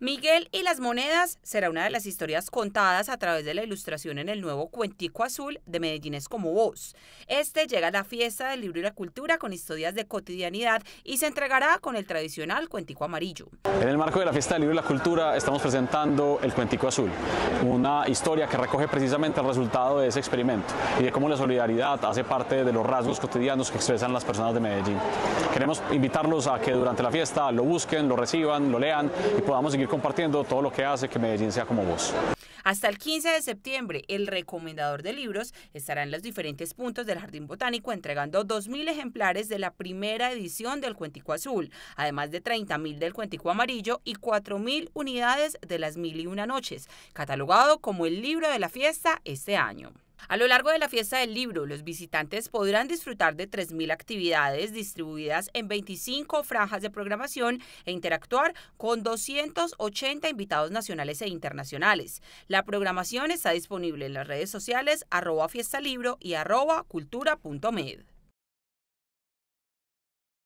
Miguel y las monedas será una de las historias contadas a través de la ilustración en el nuevo Cuentico Azul de Medellín es como vos. Este llega a la fiesta del libro y la cultura con historias de cotidianidad y se entregará con el tradicional Cuentico Amarillo. En el marco de la fiesta del libro y la cultura estamos presentando el Cuentico Azul, una historia que recoge precisamente el resultado de ese experimento y de cómo la solidaridad hace parte de los rasgos cotidianos que expresan las personas de Medellín. Queremos invitarlos a que durante la fiesta lo busquen, lo reciban, lo lean y podamos seguir compartiendo todo lo que hace que Medellín sea como vos. Hasta el 15 de septiembre, el recomendador de libros estará en los diferentes puntos del Jardín Botánico entregando 2.000 ejemplares de la primera edición del Cuentico Azul, además de 30.000 del Cuentico Amarillo y 4.000 unidades de las Mil y Una Noches, catalogado como el libro de la fiesta este año. A lo largo de la fiesta del libro, los visitantes podrán disfrutar de 3.000 actividades distribuidas en 25 franjas de programación e interactuar con 280 invitados nacionales e internacionales. La programación está disponible en las redes sociales arroba fiestalibro y arroba cultura.med.